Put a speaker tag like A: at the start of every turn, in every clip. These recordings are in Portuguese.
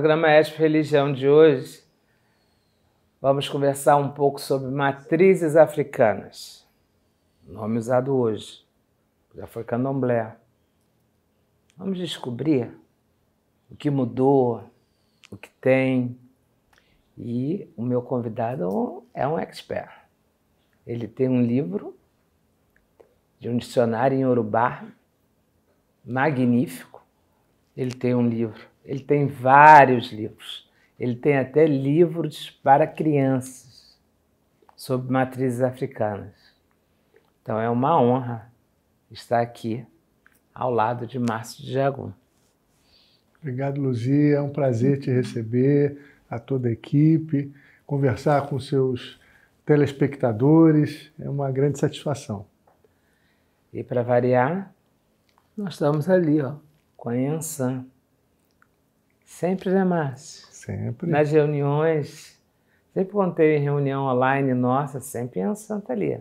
A: programa ESP Religião de hoje, vamos conversar um pouco sobre matrizes africanas. Nome usado hoje, já foi candomblé. Vamos descobrir o que mudou, o que tem. E o meu convidado é um expert. Ele tem um livro de um dicionário em Urubá, magnífico. Ele tem um livro ele tem vários livros. Ele tem até livros para crianças sobre matrizes africanas. Então é uma honra estar aqui ao lado de Márcio de Jagun.
B: Obrigado, Luzia. É um prazer te receber, a toda a equipe, conversar com seus telespectadores. É uma grande satisfação. E para
A: variar, nós estamos ali, ó, com a Yansan. Sempre, né, Márcio?
B: Sempre. Nas
A: reuniões, sempre quando tem reunião online nossa, sempre ia Santa ali,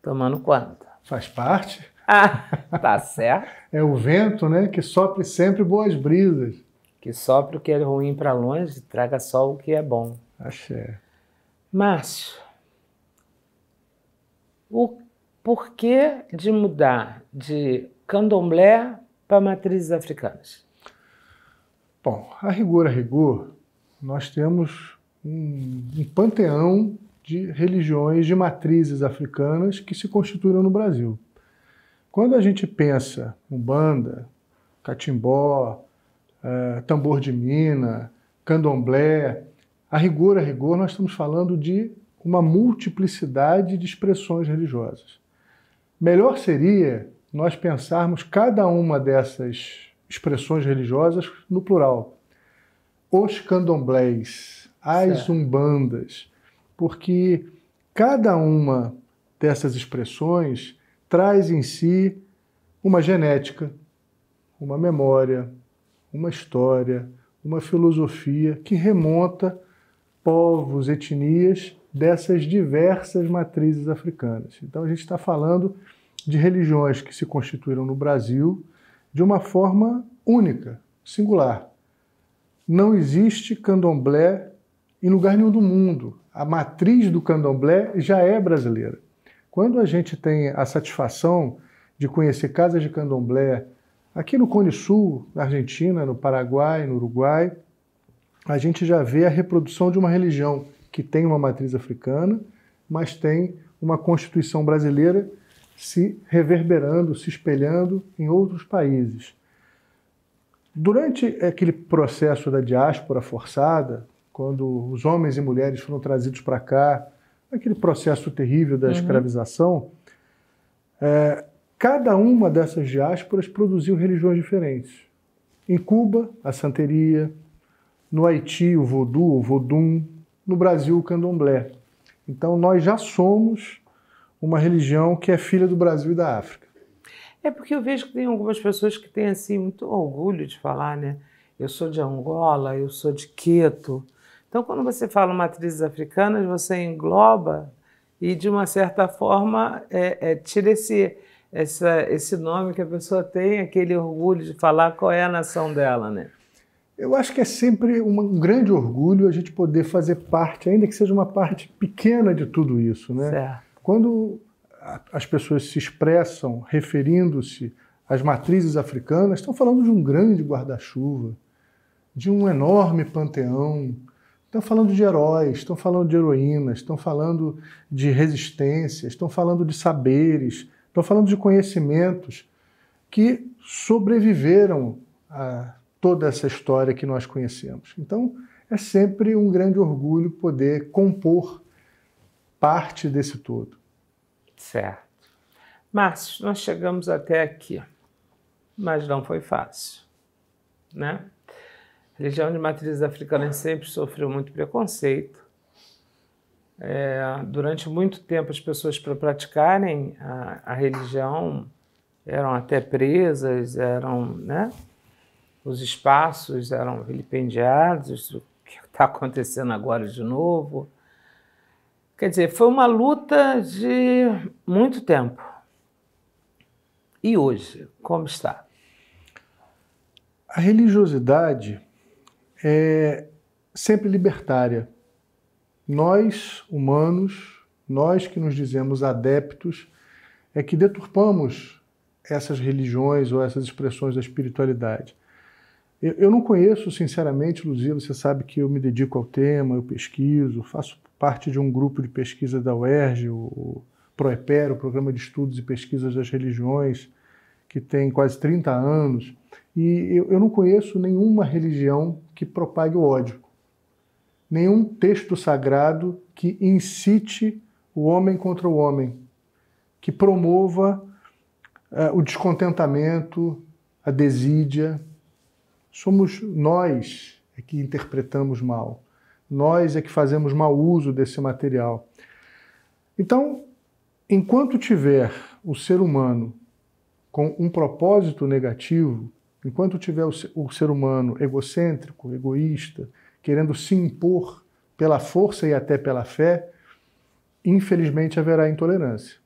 A: tomando conta. Faz parte. Ah, tá
B: certo. é o vento, né, que sopre sempre boas brisas. Que sopre o que é ruim para longe e traga só o que é bom. Axé.
A: Márcio, o porquê de mudar de candomblé para matrizes africanas?
B: Bom, a rigor, a rigor, nós temos um, um panteão de religiões de matrizes africanas que se constituíram no Brasil. Quando a gente pensa Umbanda, Catimbó, uh, Tambor de Mina, Candomblé, a rigor, a rigor, nós estamos falando de uma multiplicidade de expressões religiosas. Melhor seria nós pensarmos cada uma dessas expressões religiosas no plural. Os candomblés, as certo. umbandas, porque cada uma dessas expressões traz em si uma genética, uma memória, uma história, uma filosofia que remonta povos, etnias dessas diversas matrizes africanas. Então a gente está falando de religiões que se constituíram no Brasil de uma forma única, singular. Não existe candomblé em lugar nenhum do mundo. A matriz do candomblé já é brasileira. Quando a gente tem a satisfação de conhecer casas de candomblé aqui no Cone Sul, na Argentina, no Paraguai, no Uruguai, a gente já vê a reprodução de uma religião que tem uma matriz africana, mas tem uma constituição brasileira se reverberando, se espelhando em outros países. Durante aquele processo da diáspora forçada, quando os homens e mulheres foram trazidos para cá, aquele processo terrível da uhum. escravização, é, cada uma dessas diásporas produziu religiões diferentes. Em Cuba, a santeria, no Haiti, o vodu, o vodum, no Brasil, o candomblé. Então, nós já somos uma religião que é filha do Brasil e da África.
A: É porque eu vejo que tem algumas pessoas que têm assim muito orgulho de falar, né? Eu sou de Angola, eu sou de Queto. Então, quando você fala matrizes africanas, você engloba e de uma certa forma é, é, tira esse essa, esse nome que a pessoa tem, aquele orgulho de falar qual é a nação dela, né?
B: Eu acho que é sempre um grande orgulho a gente poder fazer parte, ainda que seja uma parte pequena de tudo isso, né? Certo. Quando as pessoas se expressam referindo-se às matrizes africanas, estão falando de um grande guarda-chuva, de um enorme panteão. Estão falando de heróis, estão falando de heroínas, estão falando de resistências, estão falando de saberes, estão falando de conhecimentos que sobreviveram a toda essa história que nós conhecemos. Então, é sempre um grande orgulho poder compor parte desse todo. Certo.
A: Márcio, nós chegamos até aqui, mas não foi fácil, né? A religião de matriz africana sempre sofreu muito preconceito. É, durante muito tempo, as pessoas para praticarem a, a, religião eram até presas, eram, né? Os espaços eram vilipendiados, o que está acontecendo agora de novo. Quer dizer, foi uma luta de muito tempo. E hoje,
B: como está? A religiosidade é sempre libertária. Nós, humanos, nós que nos dizemos adeptos, é que deturpamos essas religiões ou essas expressões da espiritualidade. Eu, não conheço, sinceramente, Luzia, você sabe que eu me dedico ao tema, eu pesquiso, faço parte de um grupo de pesquisa da UERJ, o PROEPER, o Programa de Estudos e Pesquisas das Religiões, que tem quase 30 anos, e eu, não conheço nenhuma religião que propague o ódio, nenhum texto sagrado que incite o homem contra o homem, que promova uh, o descontentamento, a desídia. Somos nós é que interpretamos mal nós é que fazemos mau uso desse material. Então, enquanto tiver o ser humano com um propósito negativo, enquanto tiver o ser humano egocêntrico, egoísta, querendo se impor pela força e até pela fé, infelizmente haverá intolerância.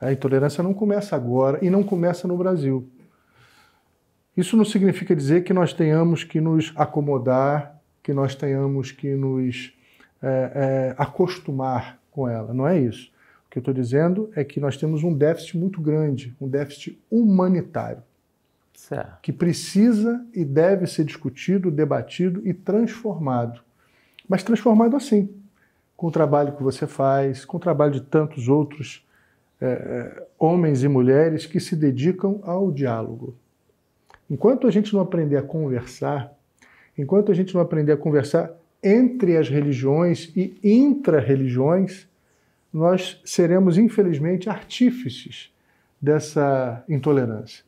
B: A intolerância não começa agora e não começa no Brasil. Isso não significa dizer que nós tenhamos que nos acomodar que nós tenhamos que nos é, é, acostumar com ela, não é isso. O que eu estou dizendo é que nós temos um déficit muito grande, um déficit humanitário, certo. que precisa e deve ser discutido, debatido e transformado. Mas transformado assim, com o trabalho que você faz, com o trabalho de tantos outros é, é homens e mulheres que se dedicam ao diálogo. Enquanto a gente não aprender a conversar, Enquanto a gente não aprender a conversar entre as religiões e intra-religiões, nós seremos, infelizmente, artífices dessa intolerância.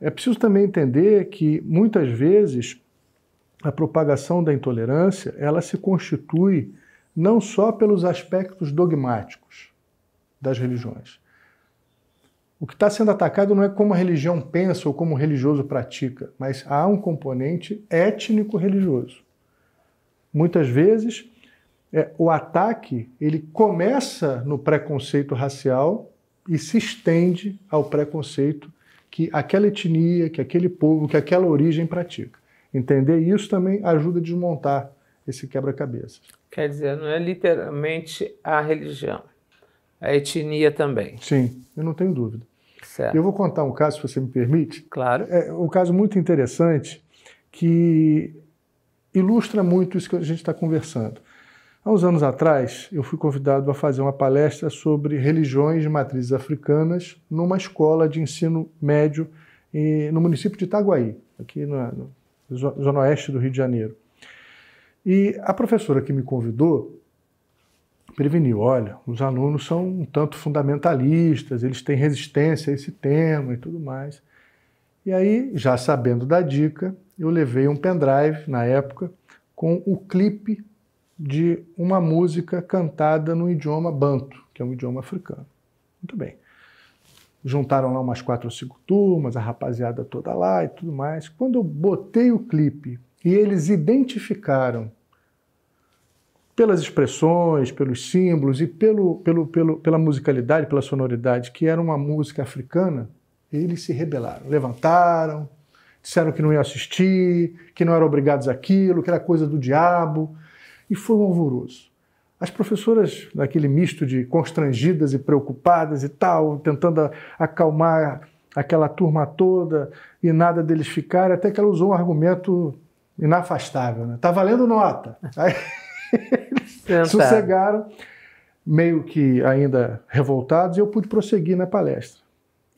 B: É preciso também entender que, muitas vezes, a propagação da intolerância ela se constitui não só pelos aspectos dogmáticos das religiões, o que está sendo atacado não é como a religião pensa ou como o religioso pratica, mas há um componente étnico-religioso. Muitas vezes, é, o ataque ele começa no preconceito racial e se estende ao preconceito que aquela etnia, que aquele povo, que aquela origem pratica. Entender isso também ajuda a desmontar esse quebra-cabeças.
A: Quer dizer, não é literalmente a religião a etnia também.
B: Sim, eu não tenho dúvida. Certo. Eu vou contar um caso, se você me permite. Claro. É um caso muito interessante que ilustra muito isso que a gente está conversando. Há uns anos atrás, eu fui convidado a fazer uma palestra sobre religiões de matrizes africanas numa escola de ensino médio no município de Itaguaí, aqui na zona oeste do Rio de Janeiro. E a professora que me convidou, preveniu, olha, os alunos são um tanto fundamentalistas, eles têm resistência a esse tema e tudo mais. E aí, já sabendo da dica, eu levei um pendrive na época com o clipe de uma música cantada no idioma banto, que é um idioma africano. Muito bem. Juntaram lá umas quatro ou cinco turmas, a rapaziada toda lá e tudo mais. Quando eu botei o clipe e eles identificaram pelas expressões, pelos símbolos e pelo, pelo, pelo, pela musicalidade, pela sonoridade, que era uma música africana, eles se rebelaram, levantaram, disseram que não iam assistir, que não eram obrigados àquilo, que era coisa do diabo, e foi um alvoroço. As professoras, naquele misto de constrangidas e preocupadas e tal, tentando acalmar aquela turma toda e nada deles ficar, até que ela usou um argumento inafastável, né? Tá valendo nota. Aí... Sossegaram, meio que ainda revoltados, e eu pude prosseguir na palestra.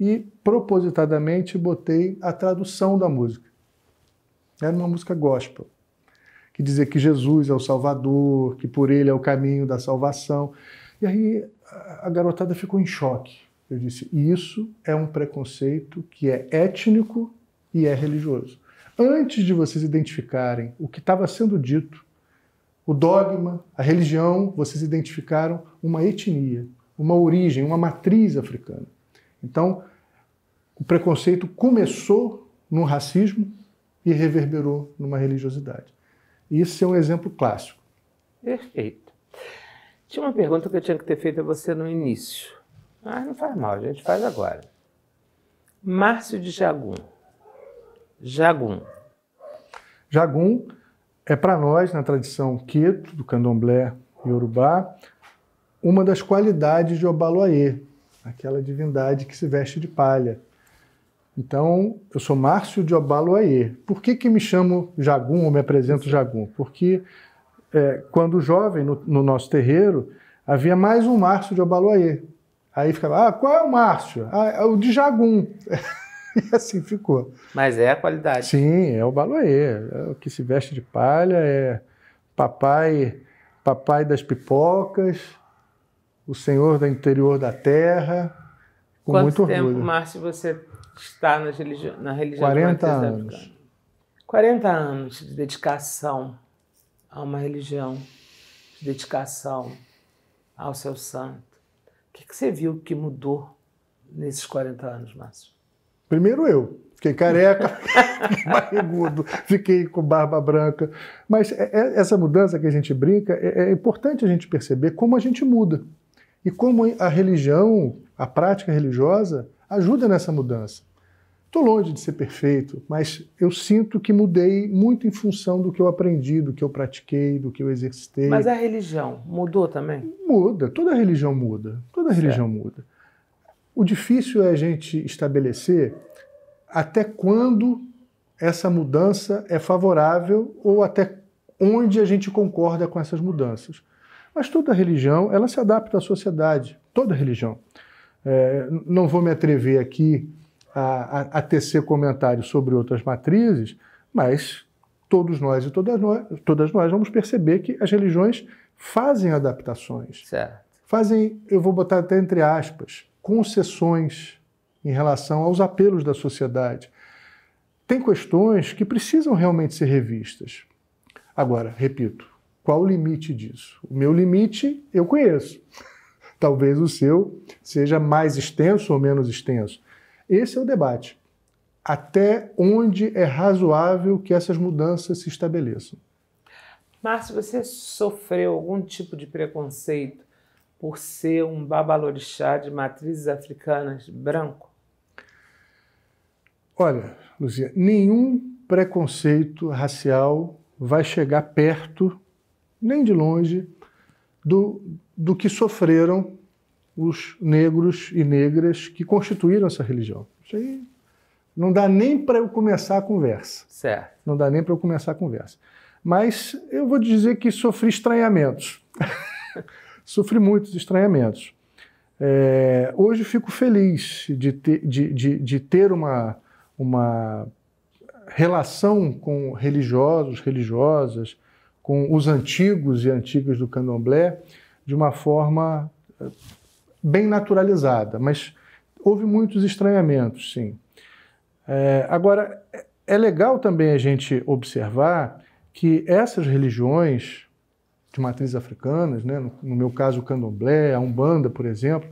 B: E propositadamente botei a tradução da música. Era uma música gospel, que dizia que Jesus é o Salvador, que por ele é o caminho da salvação. E aí a garotada ficou em choque. Eu disse: isso é um preconceito que é étnico e é religioso. Antes de vocês identificarem o que estava sendo dito o dogma, a religião, vocês identificaram uma etnia, uma origem, uma matriz africana. Então, o preconceito começou no racismo e reverberou numa religiosidade. E isso é um exemplo clássico.
A: Perfeito. Tinha uma pergunta que eu tinha que ter feito a você no início, mas ah, não faz mal, a gente faz agora. Márcio de Jagum. Jagum.
B: Jagum é para nós, na tradição queto, do candomblé e urubá, uma das qualidades de Obaloaê, aquela divindade que se veste de palha. Então, eu sou Márcio de Obaloaê. Por que, que me chamo Jagum ou me apresento Jagum? Porque é, quando jovem, no, no, nosso terreiro, havia mais um Márcio de Obaloaê. Aí ficava, ah, qual é o Márcio? Ah, é o de Jagum. E assim ficou.
A: Mas é a qualidade.
B: Sim, é o baloê. É o que se veste de palha, é papai, papai das pipocas, o senhor do interior da terra, com Quanto muito tempo, orgulho.
A: Márcio, você está na religião, na religião 40 anos. 40 anos de dedicação a uma religião, de dedicação ao seu santo. O que, que você viu que mudou nesses 40 anos, Márcio?
B: Primeiro eu. Fiquei careca, barrigudo, fiquei com barba branca. Mas é, é, essa mudança que a gente brinca, é, é importante a gente perceber como a gente muda. E como a religião, a prática religiosa, ajuda nessa mudança. Estou longe de ser perfeito, mas eu sinto que mudei muito em função do que eu aprendi, do que eu pratiquei, do que eu exercitei. Mas a
A: religião mudou também?
B: Muda, toda religião muda. Toda religião muda. O difícil é a gente estabelecer até quando essa mudança é favorável ou até onde a gente concorda com essas mudanças. Mas toda religião ela se adapta à sociedade, toda religião. É, não vou me atrever aqui a, a, a, tecer comentários sobre outras matrizes, mas todos nós e todas nós, todas nós vamos perceber que as religiões fazem adaptações. Certo. Fazem, eu vou botar até entre aspas, concessões em relação aos apelos da sociedade. Tem questões que precisam realmente ser revistas. Agora, repito, qual o limite disso? O meu limite eu conheço. Talvez o seu seja mais extenso ou menos extenso. Esse é o debate. Até onde é razoável que essas mudanças se estabeleçam?
A: Márcio, você sofreu algum tipo de preconceito por ser um babalorixá de matrizes africanas branco?
B: Olha, Luzia, nenhum preconceito racial vai chegar perto, nem de longe, do, do que sofreram os negros e negras que constituíram essa religião. Isso aí não dá nem para eu começar a conversa. Certo. Não dá nem para eu começar a conversa. Mas eu vou dizer que sofri estranhamentos. sofri muitos estranhamentos. É, hoje fico feliz de ter, de, de, de ter uma, uma relação com religiosos, religiosas, com os antigos e antigas do candomblé, de uma forma é, bem naturalizada, mas houve muitos estranhamentos, sim. É, agora, é, é legal também a gente observar que essas religiões, de matrizes africanas, né? no, no meu caso o candomblé, a umbanda, por exemplo,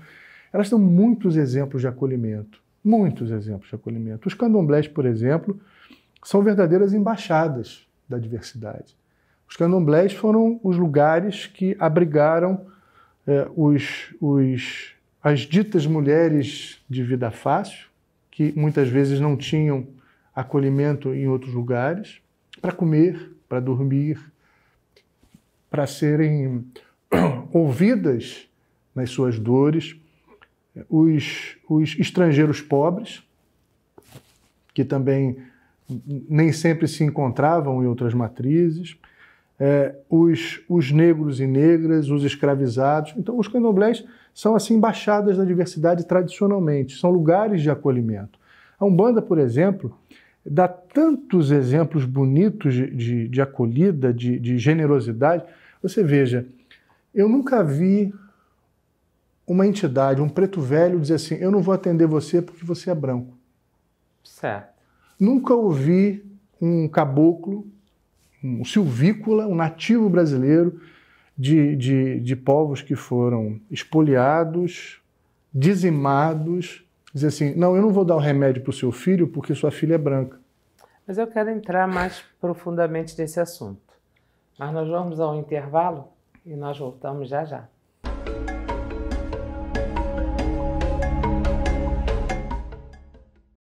B: elas são muitos exemplos de acolhimento, muitos exemplos de acolhimento. Os candomblés, por exemplo, são verdadeiras embaixadas da diversidade. Os candomblés foram os lugares que abrigaram eh, os, os, as ditas mulheres de vida fácil, que muitas vezes não tinham acolhimento em outros lugares, para comer, para dormir, para serem ouvidas nas suas dores os, os estrangeiros pobres, que também nem sempre se encontravam em outras matrizes, é, os, os negros e negras, os escravizados. Então, os candomblés são assim embaixadas da diversidade tradicionalmente, são lugares de acolhimento. A Umbanda, por exemplo, dá tantos exemplos bonitos de, de, de acolhida, de, de generosidade. Você veja, eu nunca vi uma entidade, um preto velho, dizer assim: eu não vou atender você porque você é branco. Certo. Nunca ouvi um caboclo, um silvícola, um nativo brasileiro de, de, de povos que foram expoliados, dizimados, dizer assim: não, eu não vou dar o remédio para o seu filho porque sua filha é branca.
A: Mas eu quero entrar mais profundamente nesse assunto. Mas nós vamos ao intervalo e nós voltamos já já.